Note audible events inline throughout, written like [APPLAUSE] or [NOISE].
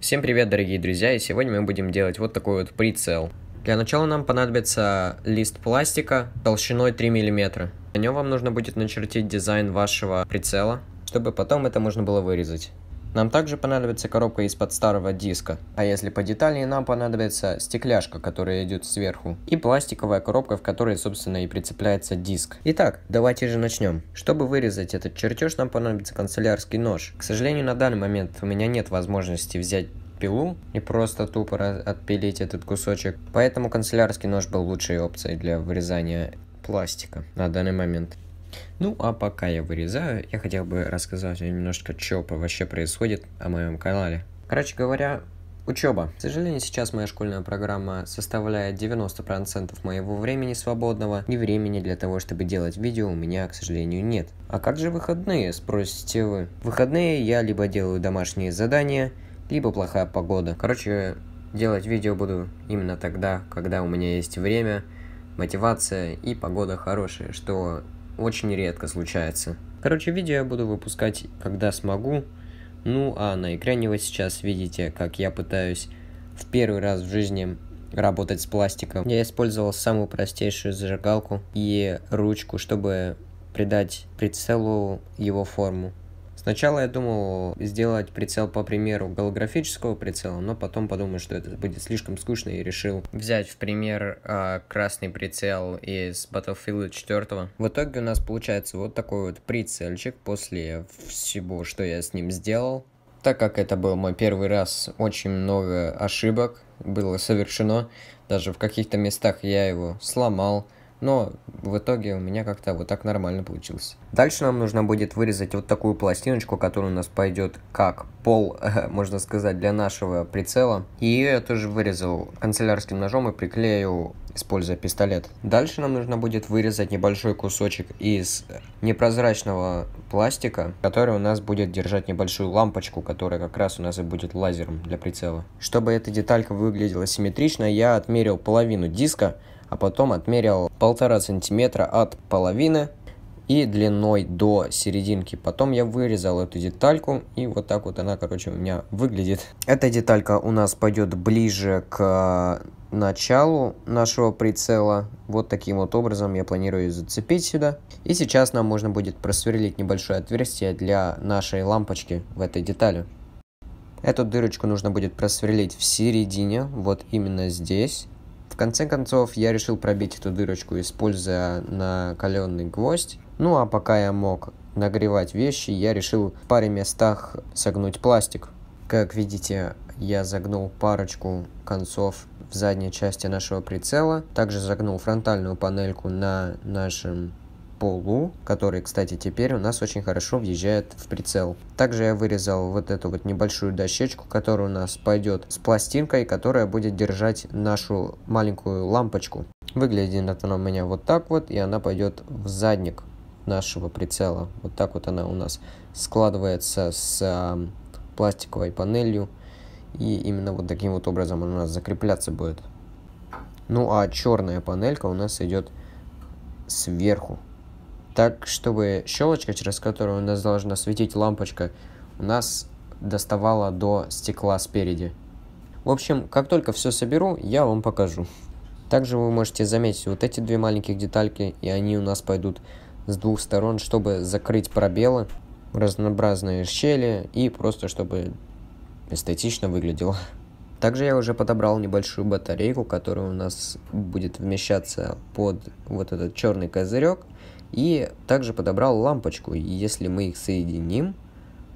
Всем привет, дорогие друзья, и сегодня мы будем делать вот такой вот прицел. Для начала нам понадобится лист пластика толщиной 3 мм. На нем вам нужно будет начертить дизайн вашего прицела, чтобы потом это можно было вырезать. Нам также понадобится коробка из-под старого диска, а если по детали нам понадобится стекляшка, которая идет сверху, и пластиковая коробка, в которой собственно и прицепляется диск. Итак, давайте же начнем. Чтобы вырезать этот чертеж, нам понадобится канцелярский нож. К сожалению, на данный момент у меня нет возможности взять пилу и просто тупо отпилить этот кусочек. Поэтому канцелярский нож был лучшей опцией для вырезания пластика на данный момент. Ну а пока я вырезаю, я хотел бы рассказать немножко, что вообще происходит о моем канале. Короче говоря, Учеба. К сожалению, сейчас моя школьная программа составляет 90% моего времени свободного, и времени для того, чтобы делать видео у меня, к сожалению, нет. А как же выходные, спросите вы? В выходные я либо делаю домашние задания, либо плохая погода. Короче, делать видео буду именно тогда, когда у меня есть время, мотивация и погода хорошая, что очень редко случается. Короче, видео я буду выпускать, когда смогу. Ну, а на экране вы сейчас видите, как я пытаюсь в первый раз в жизни работать с пластиком. Я использовал самую простейшую зажигалку и ручку, чтобы придать прицелу его форму. Сначала я думал сделать прицел по примеру голографического прицела, но потом подумал, что это будет слишком скучно и решил взять в пример э, красный прицел из Battlefield 4. В итоге у нас получается вот такой вот прицельчик после всего, что я с ним сделал. Так как это был мой первый раз, очень много ошибок было совершено. Даже в каких-то местах я его сломал но в итоге у меня как-то вот так нормально получилось. Дальше нам нужно будет вырезать вот такую пластиночку, которая у нас пойдет как пол, [LAUGHS] можно сказать, для нашего прицела. И ее я тоже вырезал канцелярским ножом и приклею, используя пистолет. Дальше нам нужно будет вырезать небольшой кусочек из непрозрачного пластика, который у нас будет держать небольшую лампочку, которая как раз у нас и будет лазером для прицела. Чтобы эта деталька выглядела симметрично, я отмерил половину диска, а потом отмерил полтора сантиметра от половины и длиной до серединки. Потом я вырезал эту детальку, и вот так вот она, короче, у меня выглядит. Эта деталька у нас пойдет ближе к э, началу нашего прицела. Вот таким вот образом я планирую зацепить сюда. И сейчас нам можно будет просверлить небольшое отверстие для нашей лампочки в этой детали. Эту дырочку нужно будет просверлить в середине, вот именно здесь конце концов, я решил пробить эту дырочку, используя накаленный гвоздь. Ну а пока я мог нагревать вещи, я решил в паре местах согнуть пластик. Как видите, я загнул парочку концов в задней части нашего прицела, также загнул фронтальную панельку на нашем полу, который, кстати, теперь у нас очень хорошо въезжает в прицел. Также я вырезал вот эту вот небольшую дощечку, которая у нас пойдет с пластинкой, которая будет держать нашу маленькую лампочку. Выглядит она у меня вот так вот, и она пойдет в задник нашего прицела. Вот так вот она у нас складывается с э, пластиковой панелью. И именно вот таким вот образом она у нас закрепляться будет. Ну а черная панелька у нас идет сверху так, чтобы щелочка, через которую у нас должна светить лампочка, у нас доставала до стекла спереди. В общем, как только все соберу, я вам покажу. Также вы можете заметить вот эти две маленьких детальки, и они у нас пойдут с двух сторон, чтобы закрыть пробелы, разнообразные щели и просто чтобы эстетично выглядело. Также я уже подобрал небольшую батарейку, которая у нас будет вмещаться под вот этот черный козырек – и также подобрал лампочку, и если мы их соединим,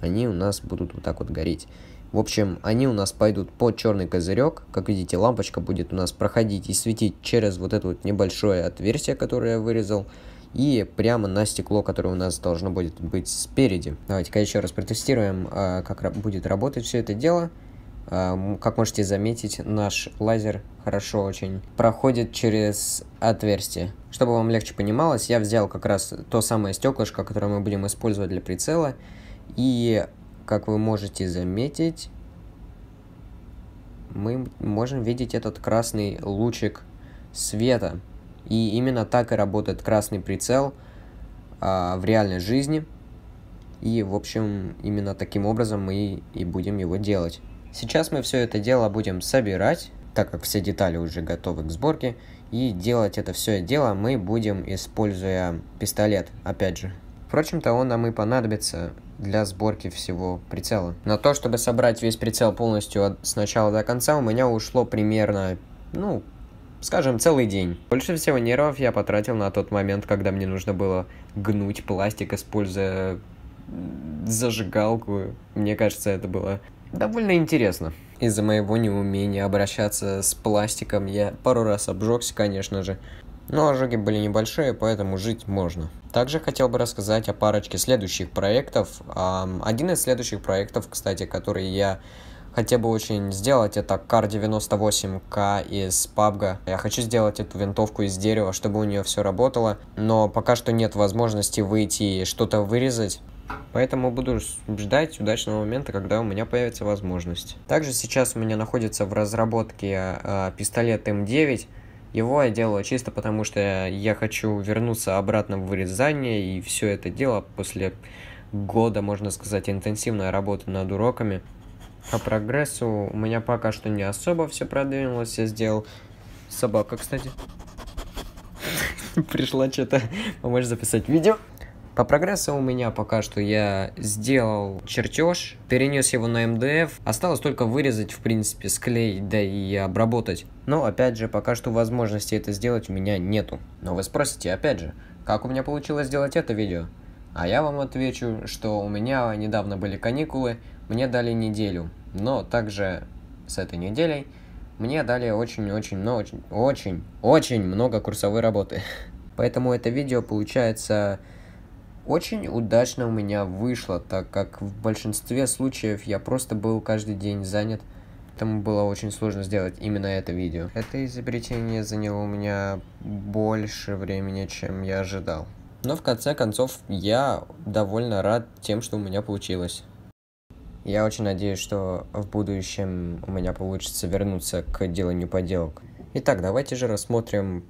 они у нас будут вот так вот гореть. В общем, они у нас пойдут под черный козырек. Как видите, лампочка будет у нас проходить и светить через вот это вот небольшое отверстие, которое я вырезал. И прямо на стекло, которое у нас должно будет быть спереди. Давайте-ка еще раз протестируем, а, как будет работать все это дело. Как можете заметить, наш лазер хорошо очень проходит через отверстие. Чтобы вам легче понималось, я взял как раз то самое стеклышко, которое мы будем использовать для прицела. И, как вы можете заметить, мы можем видеть этот красный лучик света. И именно так и работает красный прицел а, в реальной жизни. И, в общем, именно таким образом мы и будем его делать. Сейчас мы все это дело будем собирать, так как все детали уже готовы к сборке. И делать это все дело мы будем, используя пистолет, опять же. Впрочем-то, он нам и понадобится для сборки всего прицела. На то, чтобы собрать весь прицел полностью от, начала до конца, у меня ушло примерно, ну, скажем, целый день. Больше всего нервов я потратил на тот момент, когда мне нужно было гнуть пластик, используя зажигалку. Мне кажется, это было довольно интересно. Из-за моего неумения обращаться с пластиком я пару раз обжегся, конечно же. Но ожоги были небольшие, поэтому жить можно. Также хотел бы рассказать о парочке следующих проектов. Один из следующих проектов, кстати, который я хотел бы очень сделать, это Кар 98К из PUBG. Я хочу сделать эту винтовку из дерева, чтобы у нее все работало, но пока что нет возможности выйти и что-то вырезать. Поэтому буду ждать удачного момента, когда у меня появится возможность. Также сейчас у меня находится в разработке э, пистолет М9. Его я делаю чисто потому, что я хочу вернуться обратно в вырезание и все это дело после года, можно сказать, интенсивной работы над уроками. По прогрессу у меня пока что не особо все продвинулось. Я сделал... Собака, кстати. [LAUGHS] Пришла что-то помочь записать видео. По прогрессу у меня пока что я сделал чертеж, перенес его на МДФ, осталось только вырезать, в принципе, склеить, да и обработать. Но, опять же, пока что возможности это сделать у меня нету. Но вы спросите, опять же, как у меня получилось сделать это видео? А я вам отвечу, что у меня недавно были каникулы, мне дали неделю, но также с этой неделей мне дали очень-очень, но очень-очень-очень много курсовой работы. [LAUGHS] Поэтому это видео получается очень удачно у меня вышло, так как в большинстве случаев я просто был каждый день занят, поэтому было очень сложно сделать именно это видео. Это изобретение заняло у меня больше времени, чем я ожидал. Но в конце концов я довольно рад тем, что у меня получилось. Я очень надеюсь, что в будущем у меня получится вернуться к деланию поделок. Итак, давайте же рассмотрим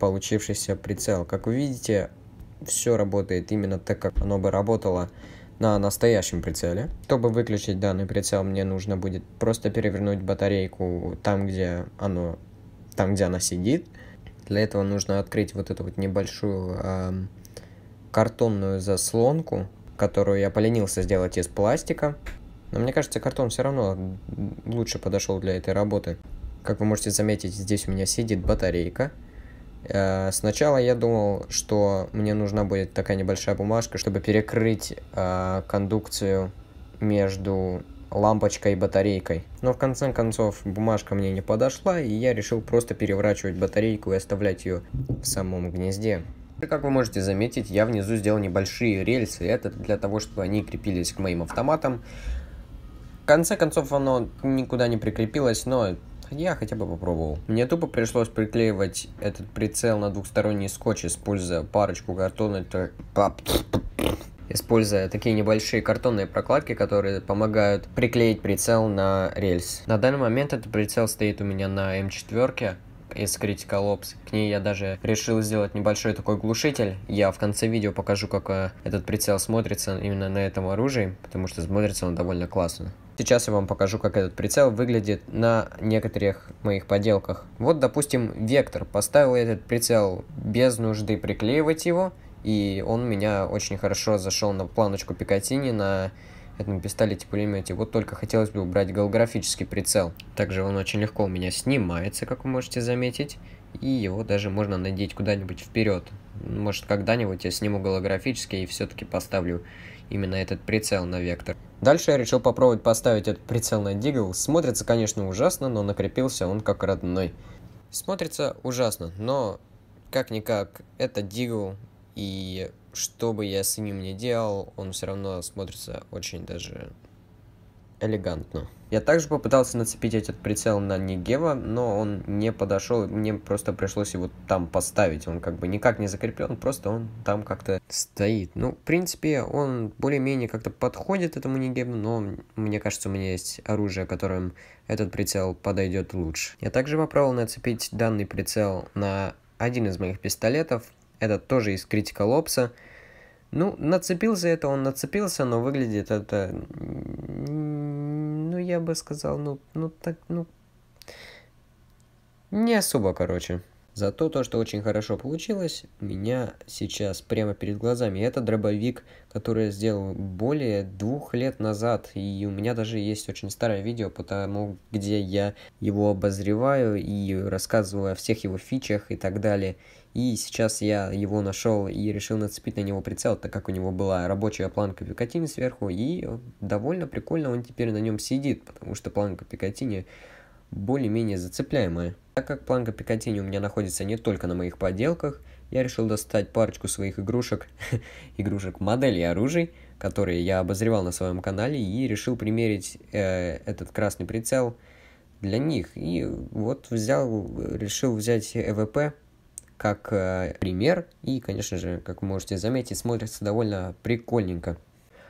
получившийся прицел. Как вы видите, все работает именно так, как оно бы работало на настоящем прицеле. Чтобы выключить данный прицел, мне нужно будет просто перевернуть батарейку там, где оно, там, где она сидит. Для этого нужно открыть вот эту вот небольшую э, картонную заслонку, которую я поленился сделать из пластика. Но мне кажется, картон все равно лучше подошел для этой работы. Как вы можете заметить, здесь у меня сидит батарейка. Э, сначала я думал, что мне нужна будет такая небольшая бумажка, чтобы перекрыть э, кондукцию между лампочкой и батарейкой. Но в конце концов бумажка мне не подошла, и я решил просто переворачивать батарейку и оставлять ее в самом гнезде. Как вы можете заметить, я внизу сделал небольшие рельсы. Это для того, чтобы они крепились к моим автоматам. В конце концов, оно никуда не прикрепилось, но я хотя бы попробовал. Мне тупо пришлось приклеивать этот прицел на двухсторонний скотч, используя парочку картонных... Используя такие небольшие картонные прокладки, которые помогают приклеить прицел на рельс. На данный момент этот прицел стоит у меня на М4, эм из Critical Ops. К ней я даже решил сделать небольшой такой глушитель. Я в конце видео покажу, как э, этот прицел смотрится именно на этом оружии, потому что смотрится он довольно классно. Сейчас я вам покажу, как этот прицел выглядит на некоторых моих поделках. Вот, допустим, вектор. Поставил я этот прицел без нужды приклеивать его, и он у меня очень хорошо зашел на планочку Пикатини, на этом пистолете-пулемете. Вот только хотелось бы убрать голографический прицел. Также он очень легко у меня снимается, как вы можете заметить. И его даже можно надеть куда-нибудь вперед. Может, когда-нибудь я сниму голографический и все-таки поставлю именно этот прицел на вектор. Дальше я решил попробовать поставить этот прицел на Дигл. Смотрится, конечно, ужасно, но накрепился он как родной. Смотрится ужасно, но как-никак, это Дигл, и что бы я с ним ни делал, он все равно смотрится очень даже элегантно. Я также попытался нацепить этот прицел на Нигева, но он не подошел, мне просто пришлось его там поставить. Он как бы никак не закреплен, просто он там как-то стоит. Ну, в принципе, он более-менее как-то подходит этому Нигеву, но мне кажется, у меня есть оружие, которым этот прицел подойдет лучше. Я также попробовал нацепить данный прицел на один из моих пистолетов, это тоже из Критика Лопса. Ну, нацепился это, он нацепился, но выглядит это я бы сказал, ну, ну так, ну, не особо, короче. Зато то, что очень хорошо получилось, у меня сейчас прямо перед глазами. Это дробовик, который я сделал более двух лет назад. И у меня даже есть очень старое видео потому где я его обозреваю и рассказываю о всех его фичах и так далее. И сейчас я его нашел и решил нацепить на него прицел, так как у него была рабочая планка Пикатини сверху. И довольно прикольно он теперь на нем сидит, потому что планка Пикатини более-менее зацепляемая. Так как планка Пикатини у меня находится не только на моих поделках, я решил достать парочку своих игрушек, [LAUGHS] игрушек моделей оружий, которые я обозревал на своем канале, и решил примерить э, этот красный прицел для них. И вот взял, решил взять ЭВП как э, пример, и, конечно же, как вы можете заметить, смотрится довольно прикольненько.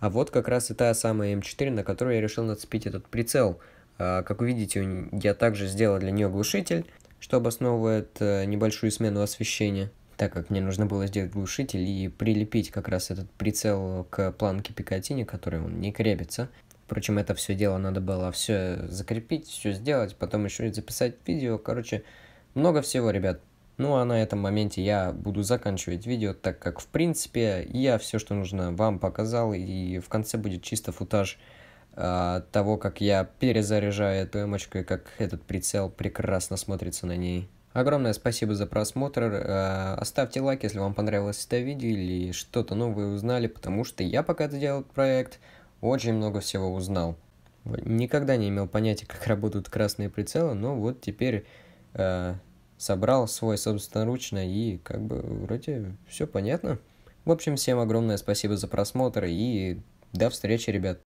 А вот как раз и та самая М4, на которую я решил нацепить этот прицел – а, как вы видите, я также сделал для нее глушитель, что обосновывает э, небольшую смену освещения, так как мне нужно было сделать глушитель и прилепить как раз этот прицел к планке Пикатини, который он не крепится. Впрочем, это все дело надо было все закрепить, все сделать, потом еще и записать видео. Короче, много всего, ребят. Ну а на этом моменте я буду заканчивать видео, так как в принципе я все, что нужно, вам показал, и в конце будет чисто футаж а, того, как я перезаряжаю эту эмочку и как этот прицел прекрасно смотрится на ней. Огромное спасибо за просмотр. А, оставьте лайк, если вам понравилось это видео или что-то новое узнали, потому что я пока делал проект, очень много всего узнал. Никогда не имел понятия, как [LAUGHS] работают красные прицелы, но вот теперь э, собрал свой собственноручно и как бы вроде все понятно. В общем, всем огромное спасибо за просмотр и до встречи, ребят.